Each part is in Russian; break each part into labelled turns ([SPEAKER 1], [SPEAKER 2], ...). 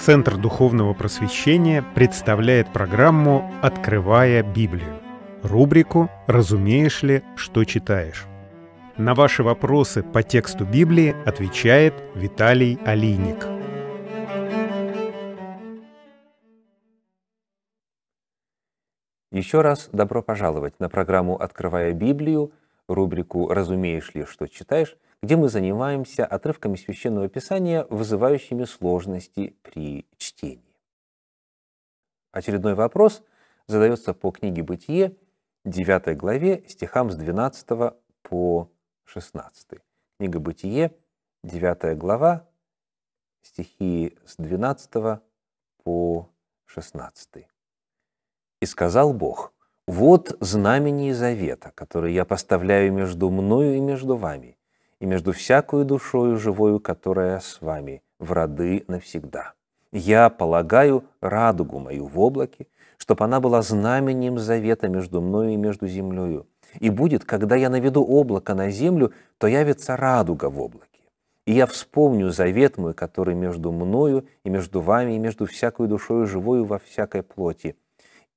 [SPEAKER 1] Центр духовного просвещения представляет программу «Открывая Библию», рубрику «Разумеешь ли, что читаешь?». На ваши вопросы по тексту Библии отвечает Виталий Алиник. Еще раз добро пожаловать на программу «Открывая Библию», рубрику «Разумеешь ли, что читаешь?», где мы занимаемся отрывками Священного Писания, вызывающими сложности при чтении. Очередной вопрос задается по книге «Бытие», 9 главе, стихам с 12 по 16. Книга «Бытие», 9 глава, стихи с 12 по 16. «И сказал Бог, вот знамение завета, которые я поставляю между мною и между вами, и между всякую душою живою, которая с вами, в роды навсегда. Я полагаю радугу мою в облаке, чтоб она была знаменем завета между мною и между землею. И будет, когда я наведу облако на землю, то явится радуга в облаке. И я вспомню завет мой, который между мною и между вами, и между всякой душою живою во всякой плоти.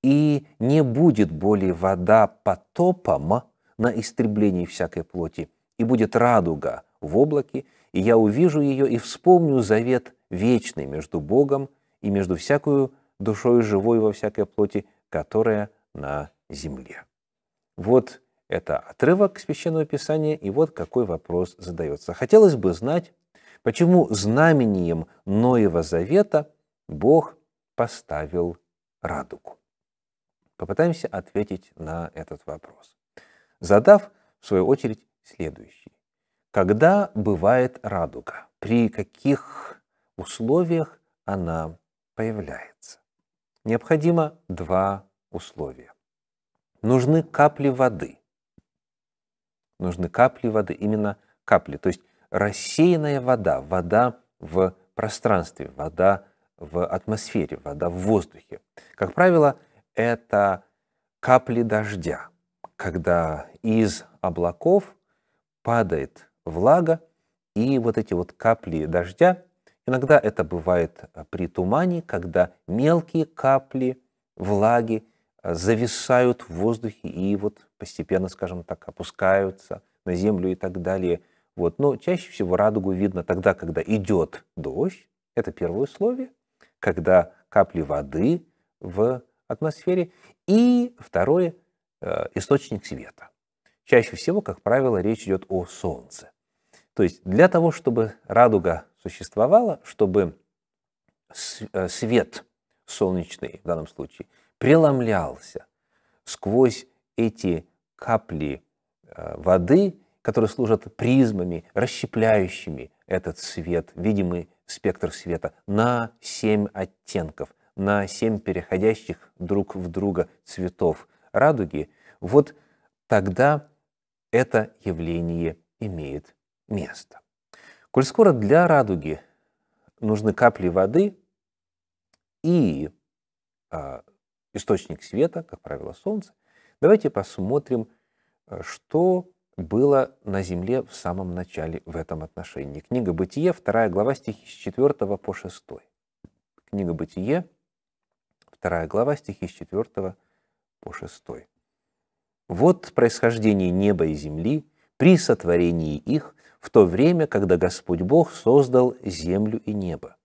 [SPEAKER 1] И не будет более вода потопом на истреблении всякой плоти, и будет радуга в облаке, и я увижу ее и вспомню завет вечный между Богом и между всякую душою живой во всякой плоти, которая на земле. Вот это отрывок Священного Писания, и вот какой вопрос задается. Хотелось бы знать, почему знамением Ноева Завета Бог поставил радугу? Попытаемся ответить на этот вопрос, задав, в свою очередь, следующий. Когда бывает радуга? При каких условиях она появляется? Необходимо два условия. Нужны капли воды. Нужны капли воды, именно капли, то есть рассеянная вода, вода в пространстве, вода в атмосфере, вода в воздухе. Как правило, это капли дождя, когда из облаков падает влага, и вот эти вот капли дождя, иногда это бывает э, при тумане, когда мелкие капли влаги э, зависают в воздухе и вот постепенно, скажем так, опускаются на землю и так далее. Вот. Но чаще всего радугу видно тогда, когда идет дождь, это первое условие, когда капли воды в атмосфере, и второе э, – источник света. Чаще всего, как правило, речь идет о Солнце. То есть для того, чтобы радуга существовала, чтобы э, свет солнечный в данном случае преломлялся сквозь эти капли э, воды, которые служат призмами, расщепляющими этот свет, видимый спектр света, на семь оттенков, на семь переходящих друг в друга цветов радуги, вот тогда это явление имеет место. Коль скоро для радуги нужны капли воды и э, источник света, как правило, Солнце, давайте посмотрим, э, что было на Земле в самом начале в этом отношении. Книга Бытие, вторая глава, стихи с 4 по 6. Книга Бытие, вторая глава, стихи с 4 по 6. Вот происхождение неба и земли при сотворении их в то время, когда Господь Бог создал землю и небо.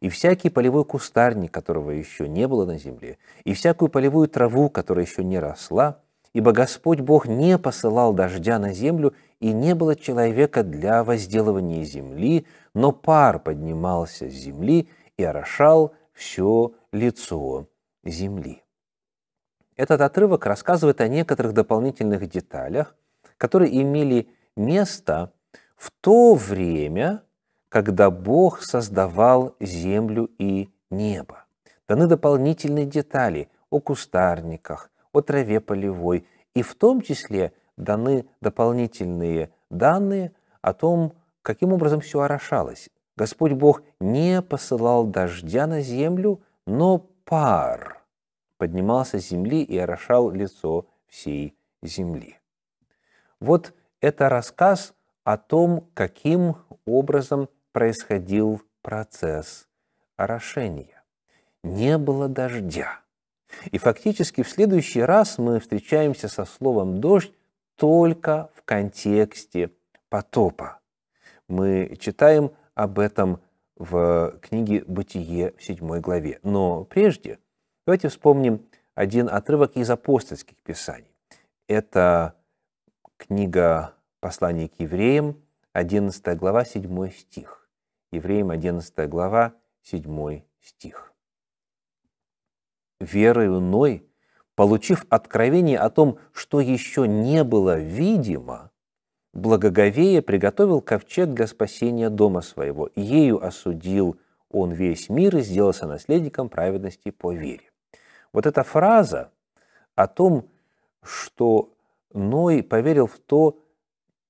[SPEAKER 1] И всякий полевой кустарник, которого еще не было на земле, и всякую полевую траву, которая еще не росла, ибо Господь Бог не посылал дождя на землю, и не было человека для возделывания земли, но пар поднимался с земли и орошал все лицо земли. Этот отрывок рассказывает о некоторых дополнительных деталях, которые имели место в то время, когда Бог создавал землю и небо. Даны дополнительные детали о кустарниках, о траве полевой, и в том числе даны дополнительные данные о том, каким образом все орошалось. Господь Бог не посылал дождя на землю, но пар – поднимался с земли и орошал лицо всей земли. Вот это рассказ о том, каким образом происходил процесс орошения. Не было дождя. И фактически в следующий раз мы встречаемся со словом «дождь» только в контексте потопа. Мы читаем об этом в книге «Бытие» в 7 главе. Но прежде – Давайте вспомним один отрывок из апостольских писаний. Это книга «Послание к евреям», 11 глава, 7 стих. Евреям 11 глава, 7 стих. «Верою Ной, получив откровение о том, что еще не было видимо, благоговея приготовил ковчег для спасения дома своего. Ею осудил он весь мир и сделался наследником праведности по вере. Вот эта фраза о том, что Ной поверил в то,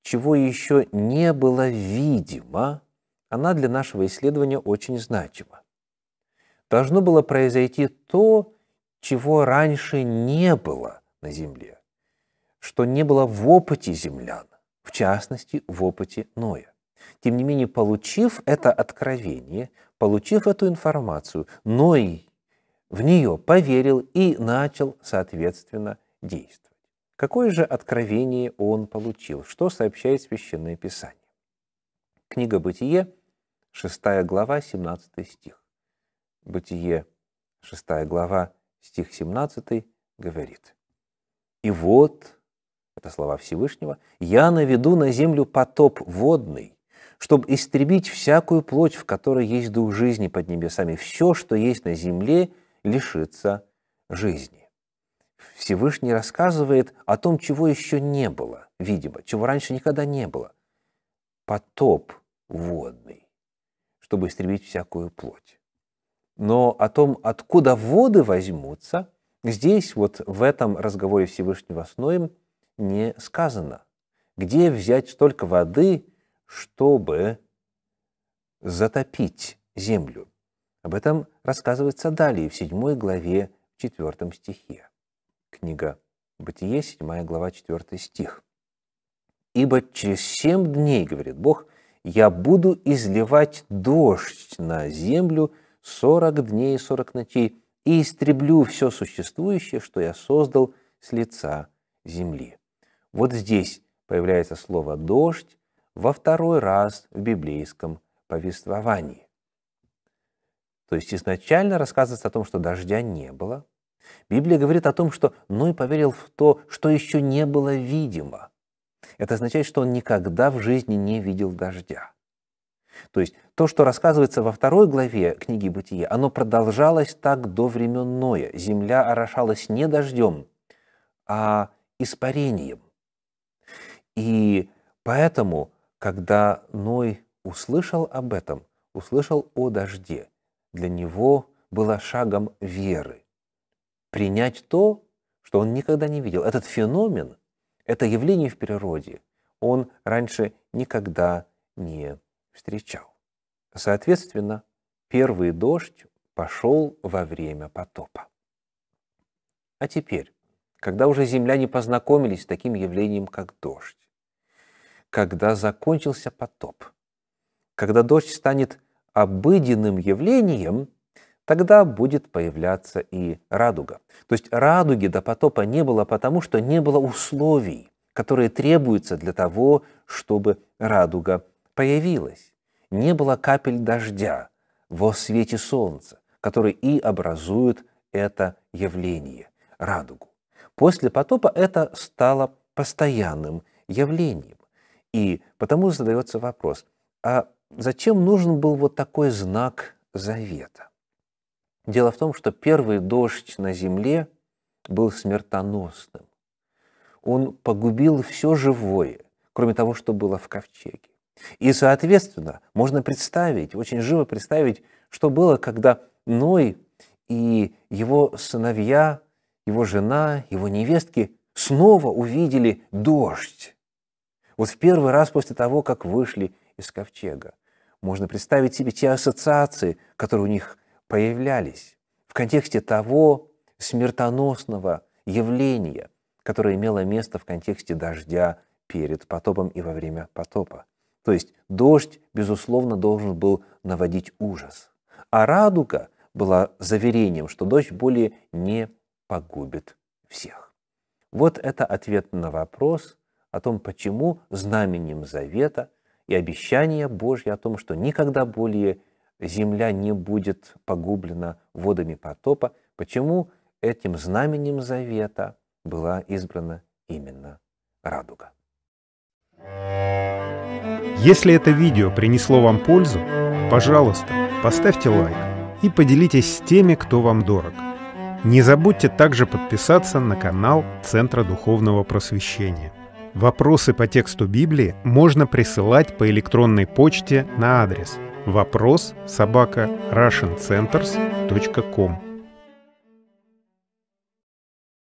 [SPEAKER 1] чего еще не было видимо, она для нашего исследования очень значима. Должно было произойти то, чего раньше не было на Земле, что не было в опыте землян, в частности, в опыте Ноя. Тем не менее, получив это откровение, получив эту информацию, Ной в нее поверил и начал, соответственно, действовать. Какое же откровение он получил? Что сообщает Священное Писание? Книга «Бытие», 6 глава, 17 стих. «Бытие», 6 глава, стих 17 говорит. «И вот, это слова Всевышнего, я наведу на землю потоп водный, чтобы истребить всякую плоть, в которой есть дух жизни под небесами, все, что есть на земле – лишиться жизни. Всевышний рассказывает о том, чего еще не было, видимо, чего раньше никогда не было. Потоп водный, чтобы истребить всякую плоть. Но о том, откуда воды возьмутся, здесь, вот в этом разговоре Всевышнего с Ноем, не сказано. Где взять столько воды, чтобы затопить землю? Об этом рассказывается далее в 7 главе, в 4 стихе. Книга Бытие, 7 глава, 4 стих. «Ибо через семь дней, — говорит Бог, — я буду изливать дождь на землю сорок дней и сорок ночей, и истреблю все существующее, что я создал с лица земли». Вот здесь появляется слово «дождь» во второй раз в библейском повествовании. То есть изначально рассказывается о том, что дождя не было. Библия говорит о том, что Ной поверил в то, что еще не было видимо. Это означает, что он никогда в жизни не видел дождя. То есть то, что рассказывается во второй главе книги Бытия, оно продолжалось так до времен Ноя. Земля орошалась не дождем, а испарением. И поэтому, когда Ной услышал об этом, услышал о дожде, для него было шагом веры. Принять то, что он никогда не видел. Этот феномен, это явление в природе, он раньше никогда не встречал. Соответственно, первый дождь пошел во время потопа. А теперь, когда уже земляне познакомились с таким явлением, как дождь, когда закончился потоп, когда дождь станет обыденным явлением, тогда будет появляться и радуга. То есть радуги до потопа не было потому, что не было условий, которые требуются для того, чтобы радуга появилась. Не было капель дождя во свете солнца, которые и образуют это явление, радугу. После потопа это стало постоянным явлением. И потому задается вопрос, а Зачем нужен был вот такой знак завета? Дело в том, что первый дождь на земле был смертоносным. Он погубил все живое, кроме того, что было в ковчеге. И, соответственно, можно представить, очень живо представить, что было, когда Ной и его сыновья, его жена, его невестки снова увидели дождь. Вот в первый раз после того, как вышли из ковчега. Можно представить себе те ассоциации, которые у них появлялись в контексте того смертоносного явления, которое имело место в контексте дождя перед потопом и во время потопа. То есть дождь, безусловно, должен был наводить ужас. А радуга была заверением, что дождь более не погубит всех. Вот это ответ на вопрос о том, почему знаменем завета – и обещание Божье о том, что никогда более земля не будет погублена водами потопа, почему этим знаменем завета была избрана именно радуга. Если это видео принесло вам пользу, пожалуйста, поставьте лайк и поделитесь с теми, кто вам дорог. Не забудьте также подписаться на канал Центра Духовного Просвещения. Вопросы по тексту Библии можно присылать по электронной почте на адрес вопрос собака russiancenters.com.